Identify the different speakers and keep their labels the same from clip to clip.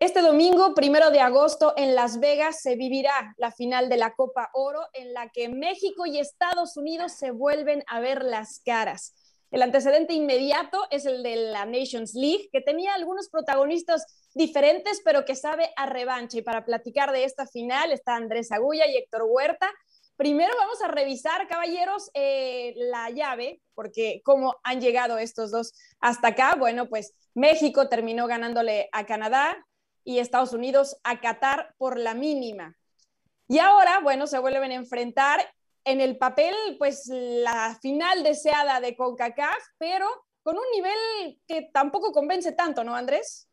Speaker 1: Este domingo, primero de agosto, en Las Vegas se vivirá la final de la Copa Oro, en la que México y Estados Unidos se vuelven a ver las caras. El antecedente inmediato es el de la Nations League, que tenía algunos protagonistas diferentes, pero que sabe a revancha. Y para platicar de esta final está Andrés Agulla y Héctor Huerta. Primero vamos a revisar, caballeros, eh, la llave, porque cómo han llegado estos dos hasta acá. Bueno, pues México terminó ganándole a Canadá, y Estados Unidos a Qatar por la mínima. Y ahora, bueno, se vuelven a enfrentar en el papel, pues la final deseada de CONCACAF, pero con un nivel que tampoco convence tanto, ¿no, Andrés?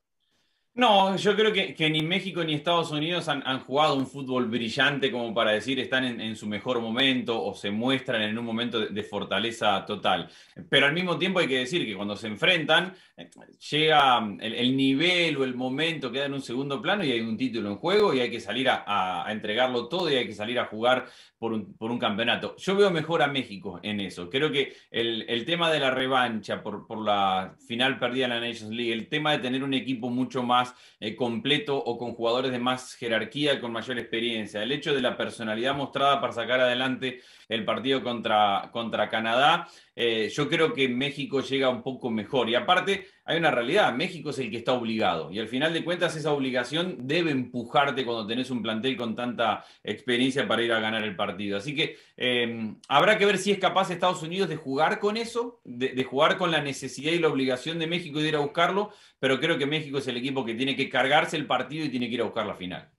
Speaker 2: No, yo creo que, ni México ni Estados Unidos han, jugado un fútbol brillante como para decir están en, su mejor momento o se muestran en un momento de, fortaleza total. Pero al mismo tiempo hay que decir que cuando se enfrentan, eh, llega mm, el, nivel o el momento queda en un segundo plano y hay un título en juego y hay que salir a, entregarlo todo y hay que salir a jugar por un, campeonato. Yo veo mejor a México en eso. Creo que el, tema de la revancha por la final perdida en la Nations League, el tema de tener un equipo mucho más eh, completo o con jugadores de más jerarquía, con mayor experiencia. El hecho de la personalidad mostrada para sacar adelante el partido contra, contra Canadá, eh, yo creo que México llega un poco mejor. Y aparte, hay una realidad, México es el que está obligado y al final de cuentas esa obligación debe empujarte cuando tenés un plantel con tanta experiencia para ir a ganar el partido. Así que em, habrá que ver si es capaz Estados Unidos de jugar con eso, de, jugar con la necesidad y la obligación de México de ir a buscarlo, pero creo que México es el equipo que tiene que cargarse el partido y tiene que ir a buscar la final.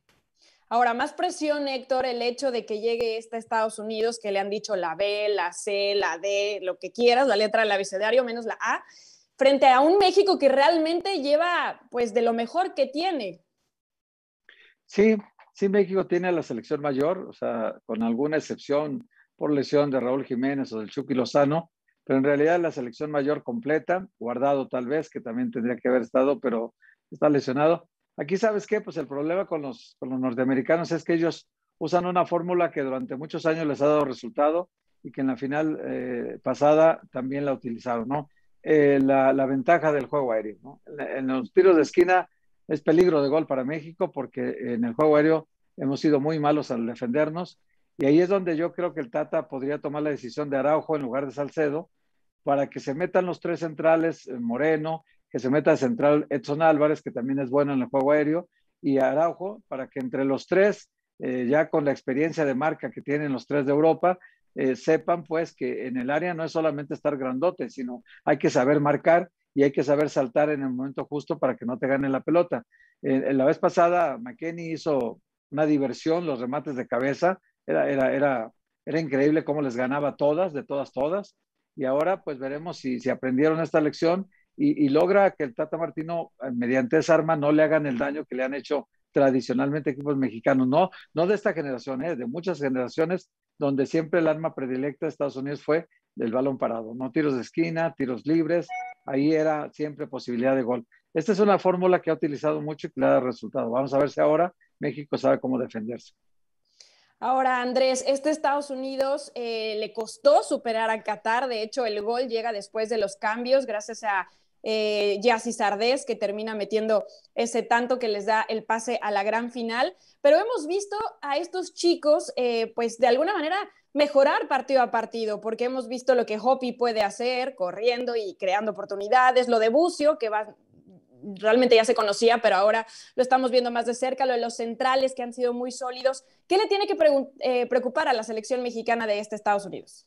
Speaker 1: Ahora, más presión, Héctor, el hecho de que llegue esta Estados Unidos, que le han dicho la B, la C, la D, lo que quieras, la letra del abecedario menos la A, frente a un México que realmente lleva pues de lo mejor que tiene.
Speaker 3: Sí, sí, México tiene la selección mayor, o sea, con alguna excepción por lesión de Raúl Jiménez o del Chucky Lozano, pero en realidad la selección mayor completa, guardado tal vez, que también tendría que haber estado, pero está lesionado. Aquí, ¿sabes qué? Pues el problema con los, norteamericanos es que ellos usan una fórmula que durante muchos años les ha dado resultado y que en la final eh, pasada también la utilizaron, ¿no? Eh, la, ventaja del juego aéreo. En, los tiros de esquina es peligro de gol para México porque en el juego aéreo hemos sido muy malos al defendernos y ahí es donde yo creo que el Tata podría tomar la decisión de Araujo en lugar de Salcedo para que se metan los tres centrales, eh, Moreno, que se meta central Edson Álvarez, que también es bueno en el juego aéreo, y Araujo, para que entre los tres, eh, ya con la experiencia de marca que tienen los tres de Europa, eh, sepan pues que en el área no es solamente estar grandote, sino hay que saber marcar y hay que saber saltar en el momento justo para que no te gane la pelota. Eh, eh, la vez pasada McKenny hizo una diversión, los remates de cabeza, era, era, era, era increíble cómo les ganaba todas, de todas, todas. Y ahora pues veremos si, si aprendieron esta lección y, logra que el Tata Martino mediante esa arma no le hagan el daño que le han hecho tradicionalmente equipos mexicanos, no, no de esta generación, de muchas generaciones donde siempre el arma predilecta de Estados Unidos fue del balón parado, no tiros de esquina, tiros libres, ahí era siempre posibilidad de gol. Esta es una fórmula que ha utilizado mucho y que le da resultado. Vamos a ver si ahora México sabe cómo defenderse.
Speaker 1: Ahora, Andrés, este Estados Unidos eh, le costó superar a Qatar. De hecho, el gol llega después de los cambios, gracias a eh, Yassi Sardés, que termina metiendo ese tanto que les da el pase a la gran final. Pero hemos visto a estos chicos, eh, pues de alguna manera, mejorar partido a partido, porque hemos visto lo que Hopi puede hacer corriendo y creando oportunidades, lo de Bucio, que realmente ya se conocía, pero ahora lo estamos viendo más de cerca, lo de los centrales que han sido muy sólidos. ¿Qué le tiene que eh, preocupar a la selección mexicana de este Estados Unidos?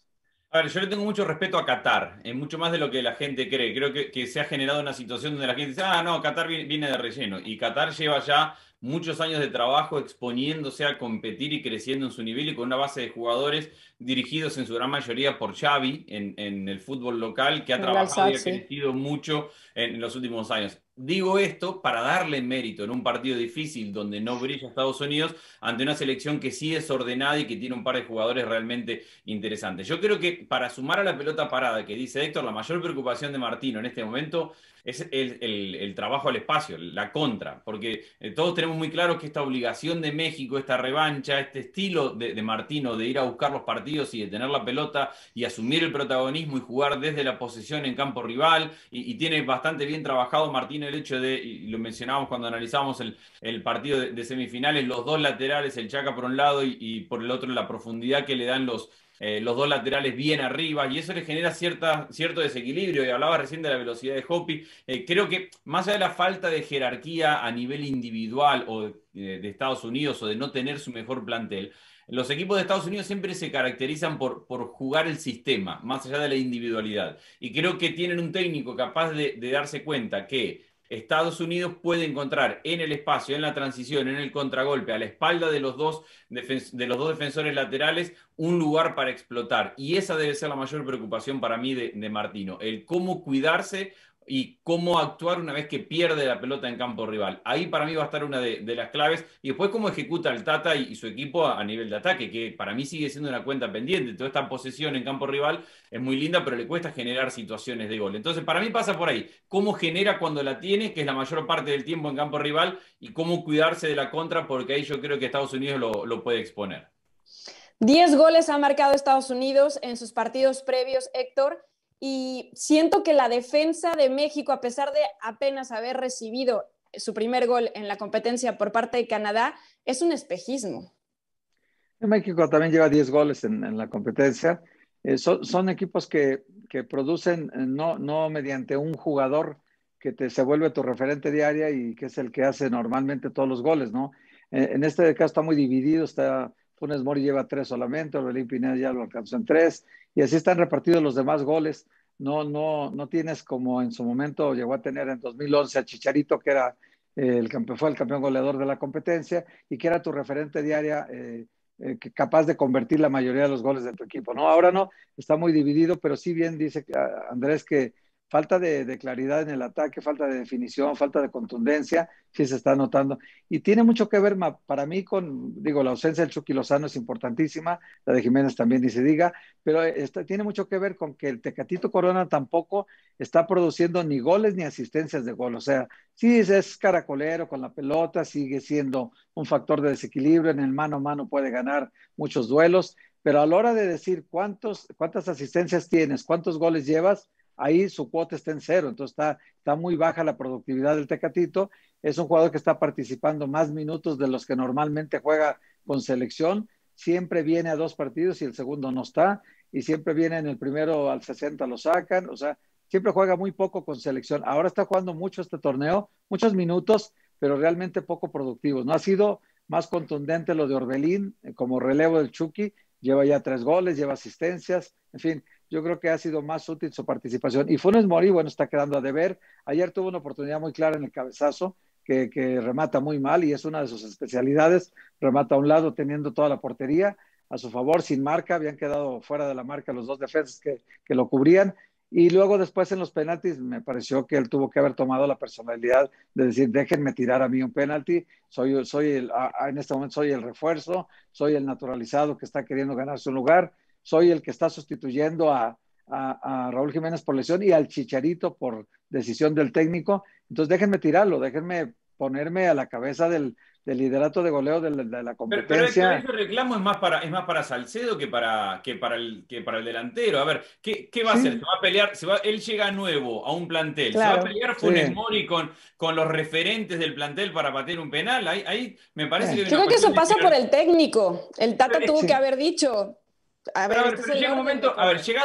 Speaker 2: A ver, yo le tengo mucho respeto a Qatar, eh, mucho más de lo que la gente cree. Creo que, se ha generado una situación donde la gente dice, ah, no, Qatar viene, viene de relleno. Y Qatar lleva ya muchos años de trabajo exponiéndose a competir y creciendo en su nivel y con una base de jugadores dirigidos en su gran mayoría por Xavi en, el fútbol local, que ha trabajado y ha crecido mucho en, los últimos años. Digo esto para darle mérito en un partido difícil donde no brilla Estados Unidos ante una selección que sí es ordenada y que tiene un par de jugadores realmente interesantes. Yo creo que para sumar a la pelota parada que dice Héctor, la mayor preocupación de Martino en este momento es el, trabajo al espacio, la contra, porque eh, todos tenemos muy claro que esta obligación de México, esta revancha, este estilo de Martino de ir a buscar los partidos, y de tener la pelota y asumir el protagonismo y jugar desde la posesión en campo rival. Y, tiene bastante bien trabajado Martín el hecho de, y lo mencionábamos cuando analizamos el, partido de, semifinales, los dos laterales, el Chaca por un lado y, por el otro la profundidad que le dan los, eh, dos laterales bien arriba, y eso le genera cierto desequilibrio. Y hablaba recién de la velocidad de Hopi. Eh, creo que más allá de la falta de jerarquía a nivel individual o de Estados Unidos o de no tener su mejor plantel, los equipos de Estados Unidos siempre se caracterizan por, por jugar el sistema, más allá de la individualidad. Y creo que tienen un técnico capaz de, darse cuenta que Estados Unidos puede encontrar en el espacio, en la transición, en el contragolpe, a la espalda de los dos, de los dos defensores laterales, un lugar para explotar. Y esa debe ser la mayor preocupación para mí de, de Martino, el cómo cuidarse y cómo actuar una vez que pierde la pelota en campo rival. Ahí para mí va a estar una de, las claves. Y después cómo ejecuta el Tata y, su equipo a, nivel de ataque, que para mí sigue siendo una cuenta pendiente. Toda esta posesión en campo rival es muy linda, pero le cuesta generar situaciones de gol. Entonces, para mí pasa por ahí. Cómo genera cuando la tiene, que es la mayor parte del tiempo en campo rival, y cómo cuidarse de la contra, porque ahí yo creo que Estados Unidos lo, lo puede exponer.
Speaker 1: Diez goles ha marcado Estados Unidos en sus partidos previos, Héctor y siento que la defensa de México, a pesar de apenas haber recibido su primer gol en la competencia por parte de Canadá, es un espejismo.
Speaker 3: México también lleva 10 goles en, la competencia. Eh, son equipos que, producen eh, no, no mediante un jugador que se vuelve tu referente diaria y que es el que hace normalmente todos los goles, ¿no? Eh, en este caso está muy dividido, está Funes Mori lleva tres solamente, Orbelín Pineda ya lo alcanzó en tres, y así están repartidos los demás goles. No, no, no tienes como en su momento llegó a tener en 2011 a Chicharito, que era eh, el campeón, fue el campeón goleador de la competencia y que era tu referente diaria eh, eh, capaz de convertir la mayoría de los goles de tu equipo. No, ahora no, está muy dividido, pero sí bien dice ah, Andrés que falta de, claridad en el ataque, falta de definición, falta de contundencia, sí se está notando. Y tiene mucho que ver para mí con, digo, la ausencia del Chucky Lozano es importantísima, la de Jiménez también ni se diga, pero tiene mucho que ver con que el Tecatito Corona tampoco está produciendo ni goles ni asistencias de gol. O sea, sí es caracolero con la pelota, sigue siendo un factor de desequilibrio, en el mano a mano puede ganar muchos duelos, pero a la hora de decir cuántos, cuántas asistencias tienes, cuántos goles llevas, ahí su cuota está en cero, entonces está, muy baja la productividad del Tecatito. Es un jugador que está participando más minutos de los que normalmente juega con selección. Siempre viene a dos partidos y el segundo no está, y siempre viene en el primero al 60 lo sacan, o sea, siempre juega muy poco con selección. Ahora está jugando mucho este torneo, muchos minutos, pero realmente poco productivos. No ha sido más contundente lo de Orbelín eh, como relevo del Chucky, lleva ya tres goles, lleva asistencias, en fin, yo creo que ha sido más útil su participación. Y Funes Mori, bueno, está quedando a deber. Ayer tuvo una oportunidad muy clara en el cabezazo, que, remata muy mal y es una de sus especialidades. Remata a un lado teniendo toda la portería a su favor, sin marca. Habían quedado fuera de la marca los dos defensas que, lo cubrían. Y luego después en los penaltis me pareció que él tuvo que haber tomado la personalidad de decir, déjenme tirar a mí un penalti, soy, soy el, en este momento soy el refuerzo, soy el naturalizado que está queriendo ganar su lugar, soy el que está sustituyendo a, Raúl Jiménez por lesión y al Chicharito por decisión del técnico. Entonces déjenme tirarlo, déjenme ponerme a la cabeza del, liderato de goleo de la, de competencia. Pero,
Speaker 2: reclamo es más para, es más para Salcedo que para, que para, el, que para el delantero. A ver, ¿qué, va a hacer? ¿Se va a pelear? él llega nuevo a un plantel. ¿Se va a pelear Funes con, los referentes del plantel para bater un penal? Ahí, me parece que Yo creo que eso pasa por
Speaker 1: el técnico. El Tata tuvo que haber dicho,
Speaker 3: a ver, llegado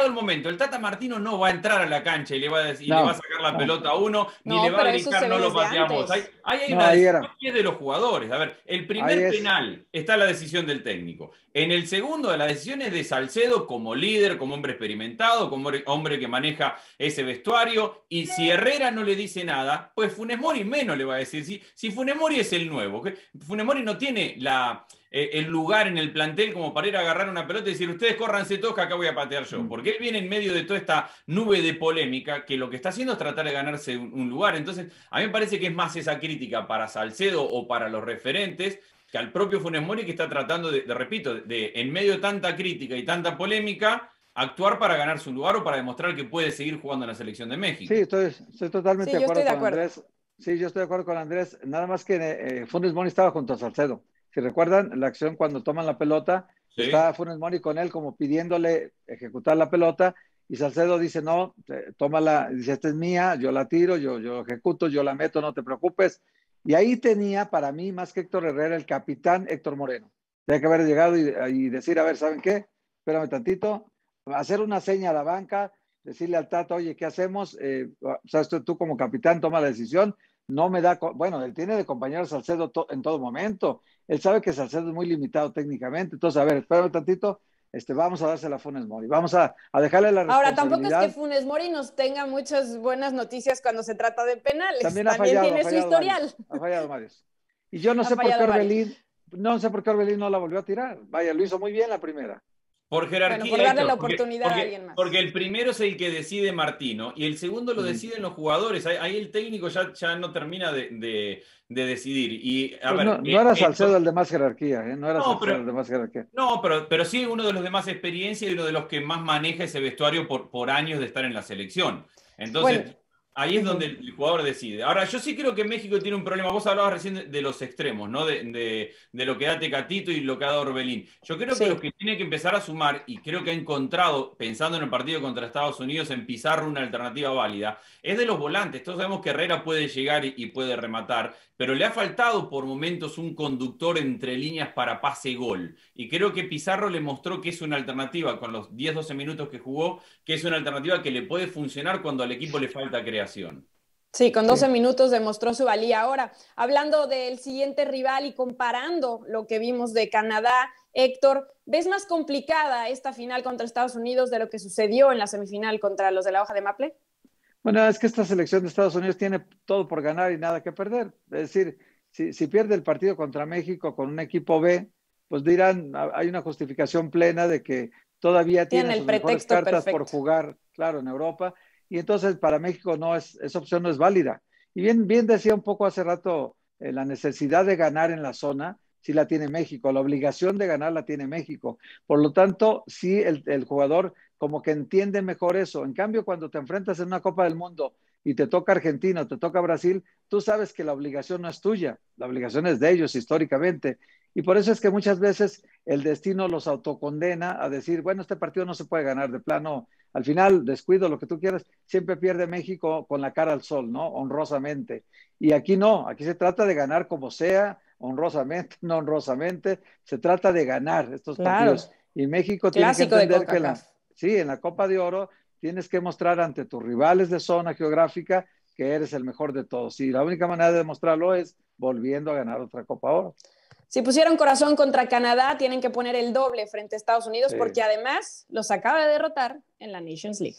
Speaker 2: el momento, el Tata Martino no va a entrar a la cancha y le va a, sacar la pelota a uno, ni le va a dedicar, no lo pateamos. Ahí, hay una decisión de los jugadores. A ver, el primer penal está la decisión del técnico. En el segundo, la decisión es de Salcedo como líder, como hombre experimentado, como hombre que maneja ese vestuario. Y si Herrera no le dice nada, pues Funes Mori menos le va a decir. Si, si Funes es el nuevo, Funes Mori no tiene la eh, el lugar en el plantel como para ir a agarrar una pelota y decir, ustedes córranse todos que acá voy a patear yo. Mm. Porque él viene en medio de toda esta nube de polémica que lo que está haciendo es tratar de ganarse un, lugar. Entonces, a mí me parece que es más esa crítica para Salcedo o para los referentes que al propio Funes Mori que está tratando, de, repito, de, en medio de tanta crítica y tanta polémica, actuar para ganarse un lugar o para demostrar que puede seguir jugando en la selección de México.
Speaker 3: Sí, estoy, totalmente de acuerdo, con Andrés. Sí, yo estoy de acuerdo con Andrés. Nada más que eh, eh, Funes Mori estaba junto a Salcedo recuerdan la acción cuando toman la pelota, Estaba Funes Mori con él como pidiéndole ejecutar la pelota y Salcedo dice, no, tómala, dice, esta es mía, yo la tiro, yo, yo ejecuto, yo la meto, no te preocupes. Y ahí tenía para mí, más que Héctor Herrera, el capitán Héctor Moreno. Tenía que haber llegado y, decir, a ver, ¿saben qué? Espérame tantito, hacer una seña a la banca, decirle al Tata, oye, ¿qué hacemos? o eh, sea tú, tú como capitán, toma la decisión, no me da, bueno, él tiene de acompañar a Salcedo en todo momento. Él sabe que Salcedo es muy limitado técnicamente. Entonces, a ver, espérame tantito. Este, vamos a dársela a Funes Mori, vamos a, a dejarle la Ahora, tampoco es que
Speaker 1: Funes Mori nos tenga muchas buenas noticias cuando se trata de penales. También, tiene su historial.
Speaker 3: fallado Y yo no sé por qué no sé por qué Orbelín no la volvió a tirar. Vaya, lo hizo muy bien la primera.
Speaker 2: Por jerarquía. la oportunidad porque, a alguien más. Porque el primero es el que decide Martino y el segundo lo deciden los jugadores. Ahí, el técnico ya, ya no termina de, decidir. Y, pues no, eh, no, era Salcedo
Speaker 3: del el de más jerarquía, ¿eh? No era no, pero, de jerarquía.
Speaker 2: No, pero, sí uno de los de más experiencia y uno de los que más maneja ese vestuario por, por años de estar en la selección. Entonces ahí es donde el jugador decide. Ahora, yo sí creo que México tiene un problema. Vos hablabas recién de, los extremos, ¿no? De, lo que da Tecatito y lo que da Orbelín. Yo creo que lo que tiene que empezar a sumar, y creo que ha encontrado, pensando en el partido contra Estados Unidos, en Pizarro una alternativa válida, es de los volantes. Todos sabemos que Herrera puede llegar y, puede rematar, pero le ha faltado por momentos un conductor entre líneas para pase-gol. Y creo que Pizarro le mostró que es una alternativa, con los 10-12 minutos que jugó, que es una alternativa que le puede funcionar cuando al equipo le falta creación.
Speaker 1: Sí, con 12 minutos demostró su valía. Ahora, hablando del siguiente rival y comparando lo que vimos de Canadá, Héctor, ¿ves más complicada esta final contra Estados Unidos de lo que sucedió en la semifinal contra los de la hoja de Maple?
Speaker 3: Bueno, es que esta selección de Estados Unidos tiene todo por ganar y nada que perder. Es decir, si, pierde el partido contra México con un equipo B, pues dirán, hay una justificación plena de que todavía tiene sus cartas por jugar, claro, en Europa y entonces para México no es, esa opción no es válida. Y bien, bien decía un poco hace rato eh, la necesidad de ganar en la zona, si la tiene México, la obligación de ganar la tiene México. Por lo tanto, sí el, el jugador como que entiende mejor eso. En cambio, cuando te enfrentas en una Copa del Mundo y te toca Argentina, te toca Brasil, tú sabes que la obligación no es tuya, la obligación es de ellos históricamente. Y por eso es que muchas veces el destino los autocondena a decir, bueno, este partido no se puede ganar de plano, al final descuido, lo que tú quieras, siempre pierde México con la cara al sol, ¿no? Honrosamente. Y aquí no, aquí se trata de ganar como sea, honrosamente, no honrosamente, se trata de ganar estos partidos. Y México tiene que entender que sí, en la Copa de Oro tienes que mostrar ante tus rivales de zona geográfica que eres el mejor de todos. Y la única manera de demostrarlo es volviendo a ganar otra Copa Oro.
Speaker 1: Si pusieron corazón contra Canadá, tienen que poner el doble frente a Estados Unidos porque además los acaba de derrotar en la Nations League.